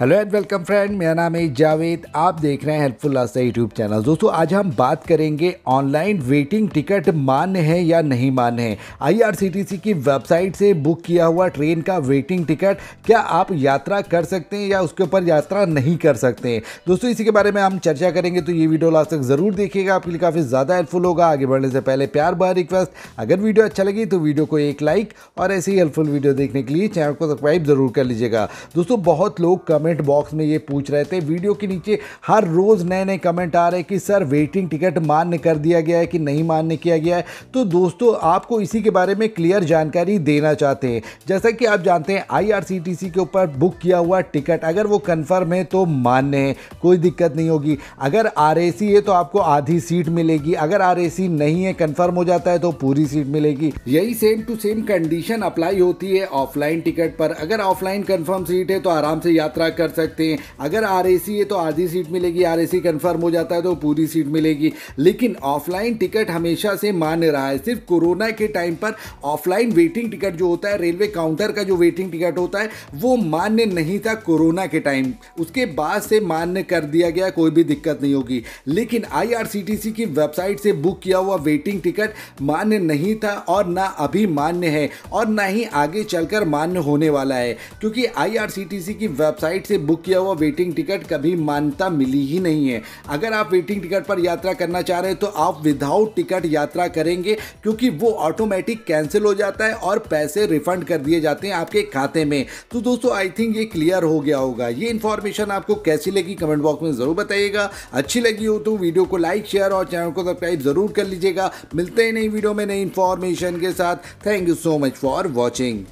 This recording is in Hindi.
हेलो एंड वेलकम फ्रेंड मेरा नाम है जावेद आप देख रहे हैं हेल्पफुल आस्था यूट्यूब चैनल दोस्तों आज हम बात करेंगे ऑनलाइन वेटिंग टिकट मान्य है या नहीं मान्य है आईआरसीटीसी की वेबसाइट से बुक किया हुआ ट्रेन का वेटिंग टिकट क्या आप यात्रा कर सकते हैं या उसके ऊपर यात्रा नहीं कर सकते हैं दोस्तों इसी के बारे में हम चर्चा करेंगे तो ये वीडियो लास्ट तक ज़रूर देखिएगा आपके लिए काफ़ी ज़्यादा हेल्पफुल होगा आगे बढ़ने से पहले प्यार बार रिक्वेस्ट अगर वीडियो अच्छा लगी तो वीडियो को एक लाइक और ऐसे ही हेल्पफुल वीडियो देखने के लिए चैनल को सब्सक्राइब जरूर कर लीजिएगा दोस्तों बहुत लोग कमेंट कमेंट बॉक्स में ये पूछ रहे थे वीडियो के नीचे हर रोज़ नए नए कमेंट आ रहे कि सर वेटिंग टिकट मान्य कर दिया गया है कि नहीं मान्य किया गया है तो दोस्तों आपको इसी के बारे में क्लियर जानकारी देना चाहते हैं जैसा कि आप जानते हैं आईआरसीटीसी के ऊपर बुक किया हुआ टिकट अगर वो कन्फर्म है तो मान्य है कोई दिक्कत नहीं होगी अगर आर है तो आपको आधी सीट मिलेगी अगर आर नहीं है कन्फर्म हो जाता है तो पूरी सीट मिलेगी यही same to same condition apply होती है ऑफलाइन टिकट पर अगर ऑफलाइन कन्फर्म सीट है तो आराम से यात्रा कर सकते हैं अगर आर है तो आधी सीट मिलेगी आर कंफर्म हो जाता है तो पूरी सीट मिलेगी लेकिन ऑफलाइन टिकट हमेशा से मान्य रहा है सिर्फ कोरोना के टाइम पर ऑफलाइन वेटिंग टिकट जो होता है रेलवे काउंटर का जो वेटिंग टिकट होता है वो मान्य नहीं था कोरोना के टाइम उसके बाद से मान्य कर दिया गया कोई भी दिक्कत नहीं होगी लेकिन आईआरसीटीसी की वेबसाइट से बुक किया हुआ वेटिंग टिकट मान्य नहीं था और ना अभी मान्य है और ना ही आगे चलकर मान्य होने वाला है क्योंकि आई की वेबसाइट से बुक किया हुआ वेटिंग टिकट कभी मान्यता मिली ही नहीं है अगर आप वेटिंग टिकट पर यात्रा करना चाह रहे हैं तो आप विदाउट टिकट यात्रा करेंगे क्योंकि वो ऑटोमेटिक कैंसिल हो जाता है और पैसे रिफंड कर दिए जाते हैं आपके खाते में तो दोस्तों आई थिंक ये क्लियर हो गया होगा ये इन्फॉर्मेशन आपको कैसी लगी कमेंट बॉक्स में ज़रूर बताइएगा अच्छी लगी हो तो वीडियो को लाइक शेयर और चैनल को सब्सक्राइब ज़रूर कर लीजिएगा मिलते हैं नई वीडियो में नई इन्फॉर्मेशन के साथ thank you so much for watching